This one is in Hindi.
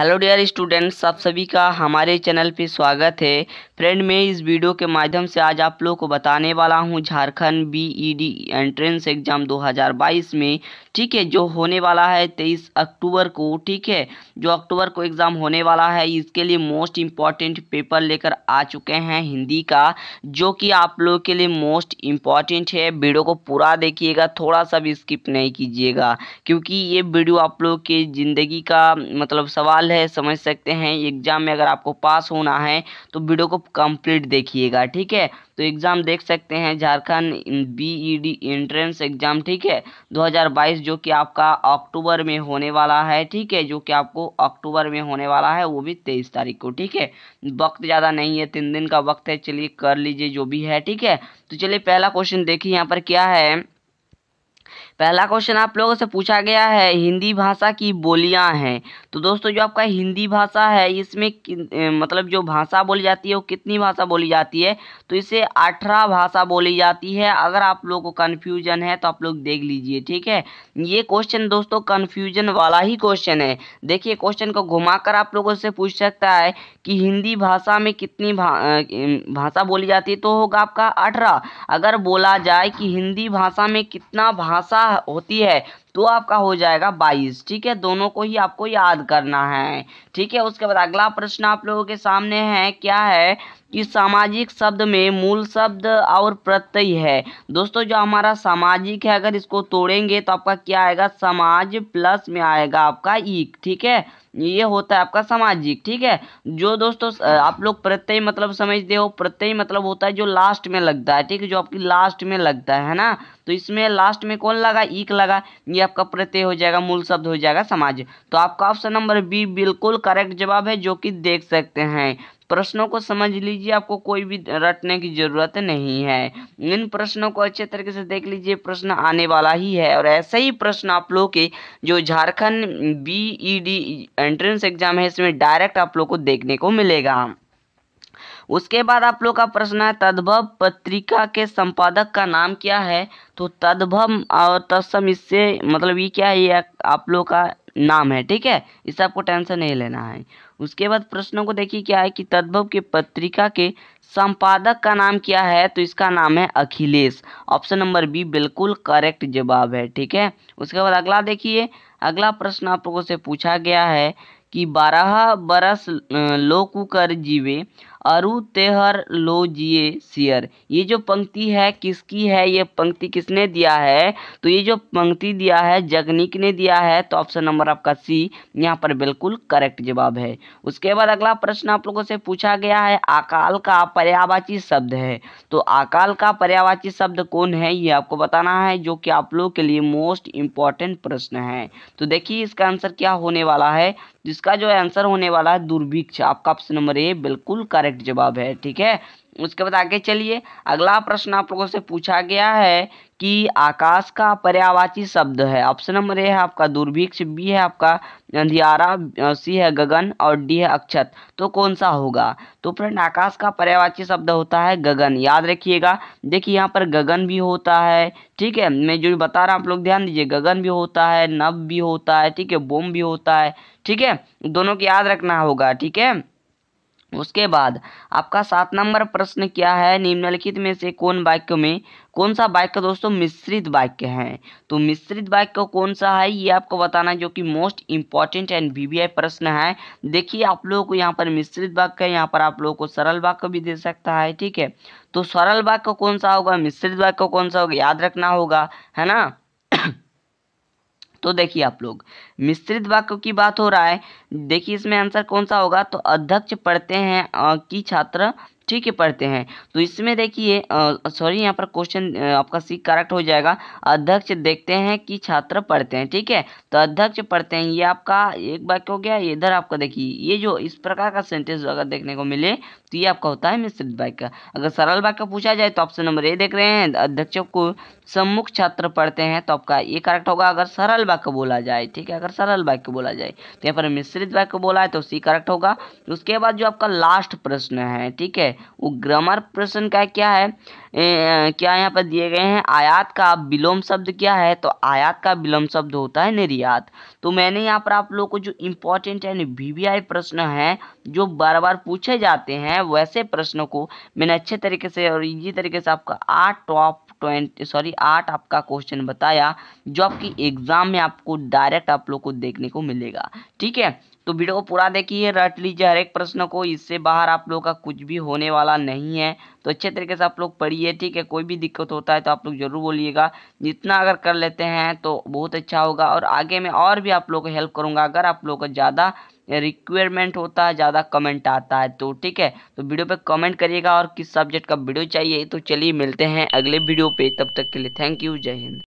हेलो डियर स्टूडेंट्स आप सभी का हमारे चैनल पे स्वागत है फ्रेंड मैं इस वीडियो के माध्यम से आज आप लोगों को बताने वाला हूँ झारखंड बीईडी एंट्रेंस एग्ज़ाम 2022 में ठीक है जो होने वाला है 23 अक्टूबर को ठीक है जो अक्टूबर को एग्ज़ाम होने वाला है इसके लिए मोस्ट इम्पॉर्टेंट पेपर लेकर आ चुके हैं हिंदी का जो कि आप लोग के लिए मोस्ट इम्पॉर्टेंट है वीडियो को पूरा देखिएगा थोड़ा सा भी स्किप नहीं कीजिएगा क्योंकि ये वीडियो आप लोग के ज़िंदगी का मतलब सवाल सवाल है समझ सकते हैं एग्ज़ाम में अगर आपको पास होना है तो वीडियो को कंप्लीट देखिएगा ठीक है तो एग्ज़ाम देख सकते हैं Jharkhand BEd e entrance exam ठीक है 2022 जो कि आपका अक्टूबर में होने वाला है ठीक है जो कि आपको अक्टूबर में होने वाला है वो भी तेईस तारीख को ठीक है वक्त ज़्यादा नहीं है तीन दिन का वक्त है चलिए कर लीजिए जो भी है ठीक है तो चलिए पहला क्वेश्चन देखिए यहाँ पर क्या है पहला क्वेश्चन आप लोगों से पूछा गया है हिंदी भाषा की बोलियां हैं तो दोस्तों जो आपका हिंदी भाषा है इसमें मतलब जो भाषा बोली जाती है वो कितनी भाषा बोली जाती है तो इसे अठारह भाषा बोली जाती है अगर आप लोग को कन्फ्यूजन है तो आप लोग देख लीजिए ठीक है ये क्वेश्चन दोस्तों कन्फ्यूजन वाला ही क्वेश्चन है देखिए क्वेश्चन को घुमाकर आप लोगों से पूछ सकता है कि हिंदी भाषा में कितनी भाषा बोली जाती है तो होगा आपका अठारह अगर बोला जाए कि हिंदी भाषा में कितना भाषा होती है तो आपका हो जाएगा बाईस ठीक है दोनों को ही आपको याद करना है ठीक है उसके बाद अगला प्रश्न आप लोगों के सामने है क्या है कि सामाजिक शब्द में मूल शब्द और प्रत्यय है दोस्तों जो हमारा सामाजिक है अगर इसको तोड़ेंगे तो आपका क्या आएगा समाज प्लस में आएगा आपका ईक ठीक है ये होता है आपका सामाजिक ठीक है जो दोस्तों आप लोग प्रत्यय मतलब समझते हो प्रत्यय मतलब होता है जो लास्ट में लगता है ठीक है जो आपकी लास्ट में लगता है ना तो इसमें लास्ट में कौन लगा ईक लगा ये आपका प्रत्यय हो जाएगा मूल शब्द हो जाएगा समाज तो आपका ऑप्शन नंबर बी बिल्कुल करेक्ट जवाब है जो कि देख सकते हैं प्रश्नों को समझ लीजिए आपको कोई भी रटने की ज़रूरत नहीं है इन प्रश्नों को अच्छे तरीके से देख लीजिए प्रश्न आने वाला ही है और ऐसे ही प्रश्न आप लोग के जो Jharkhand B E D entrance exam है इसमें डायरेक्ट आप लोग को देखने को मिलेगा उसके बाद आप लोग का प्रश्न है तद्भव पत्रिका के संपादक का नाम क्या है तो तद्भव और तत्सम इससे मतलब ये क्या है ये आप लोग का नाम है ठीक है इससे आपको टेंशन नहीं लेना है उसके बाद प्रश्नों को देखिए क्या है कि तद्भव के पत्रिका के संपादक का नाम क्या है तो इसका नाम है अखिलेश ऑप्शन नंबर बी बिल्कुल करेक्ट जवाब है ठीक है उसके बाद अगला देखिए अगला प्रश्न आप लोगों से पूछा गया है कि बारह बरस लोकुकर जीवे अरु तेहर लो जिए सियर ये जो पंक्ति है किसकी है ये पंक्ति किसने दिया है तो ये जो पंक्ति दिया है जगनिक ने दिया है तो ऑप्शन नंबर आपका सी यहाँ पर बिल्कुल करेक्ट जवाब है उसके बाद अगला प्रश्न आप लोगों से पूछा गया है अकाल का पर्यावाची शब्द है तो अकाल का पर्यावाची शब्द कौन है ये आपको बताना है जो कि आप लोगों के लिए मोस्ट इम्पॉर्टेंट प्रश्न है तो देखिए इसका आंसर क्या होने वाला है जिसका जो आंसर होने वाला है दुर्भिक्ष आपका ऑप्शन नंबर ए बिल्कुल करेक्ट करेक्ट जवाब है ठीक है उसके बाद आगे चलिए अगला प्रश्न आप लोगों से पूछा गया है कि आकाश का पर्यावाची शब्द है ऑप्शन नंबर ए है आपका दुर्भिक्ष बी है आपका अंधियारा सी है गगन और डी है अक्षत तो कौन सा होगा तो फ्रेंड आकाश का पर्यावाची शब्द होता है गगन याद रखिएगा देखिए यहाँ पर गगन भी होता है ठीक है मैं जो बता रहा हूँ आप लोग ध्यान दीजिए गगन भी होता है नव भी होता है ठीक है बोम भी होता है ठीक है दोनों को याद रखना होगा ठीक है उसके बाद आपका सात नंबर प्रश्न क्या है निम्नलिखित में से कौन वाक्य में कौन सा वाक्य दोस्तों मिश्रित वाक्य है तो मिश्रित वाक्य कौन सा है ये आपको बताना जो कि मोस्ट इंपॉर्टेंट एंड वीवीआई प्रश्न है देखिए आप लोगों को यहाँ पर मिश्रित वाक्य है यहाँ पर आप लोगों को सरल वाक्य भी दे सकता है ठीक है तो सरल वाक्य कौन सा होगा मिश्रित वाक्य कौन सा होगा याद रखना होगा है ना तो देखिए आप लोग मिश्रित वाक्यों की बात हो रहा है देखिए इसमें आंसर कौन सा होगा तो अध्यक्ष पढ़ते हैं कि छात्र ठीक है पढ़ते हैं तो इसमें देखिए सॉरी यहाँ पर क्वेश्चन आपका सी करेक्ट हो जाएगा अध्यक्ष देखते हैं कि छात्र पढ़ते हैं ठीक है तो अध्यक्ष पढ़ते हैं ये आपका एक वाक्य हो गया इधर आपका देखिए ये जो इस प्रकार का सेंटेंस अगर देखने को मिले तो ये आपका होता है मिश्रित वाक्य अगर सरल वाक्य पूछा जाए तो ऑप्शन नंबर ए देख रहे हैं अध्यक्ष को सम्मुख छात्र पढ़ते हैं तो आपका ये करेक्ट होगा अगर सरल वाक्य बोला जाए ठीक है अगर सरल वाक्य बोला जाए तो यहाँ पर मिश्रित वाक्य बोला है तो सी करेक्ट होगा उसके बाद जो आपका लास्ट प्रश्न है ठीक है वो ग्रामर प्रश्न का क्या है ए, क्या यहाँ पर दिए गए हैं आयात का विलोम शब्द क्या है तो आयात का विलोम शब्द होता है निर्यात तो मैंने यहाँ पर आप लोग को जो इम्पोर्टेंट है वी वी आई प्रश्न है जो बार बार पूछे जाते हैं वैसे प्रश्नों को मैंने अच्छे तरीके से और इजी तरीके से आपका आठ टॉप ट्वेंटी सॉरी आठ आपका क्वेश्चन बताया जो आपकी एग्ज़ाम में आपको डायरेक्ट आप लोग को देखने को मिलेगा ठीक है तो वीडियो को पूरा देखिए रट लीजिए हर एक प्रश्न को इससे बाहर आप लोग का कुछ भी होने वाला नहीं है तो अच्छे तरीके से आप लोग पढ़िए ठीक है कोई भी दिक्कत होता है तो आप लोग जरूर बोलिएगा जितना अगर कर लेते हैं तो बहुत अच्छा होगा और आगे मैं और भी आप लोग को हेल्प करूँगा अगर आप लोगों का ज़्यादा रिक्वायरमेंट होता है ज़्यादा कमेंट आता है तो ठीक है तो वीडियो पर कमेंट करिएगा और किस सब्जेक्ट का वीडियो चाहिए तो चलिए मिलते हैं अगले वीडियो पर तब तक के लिए थैंक यू जय हिंद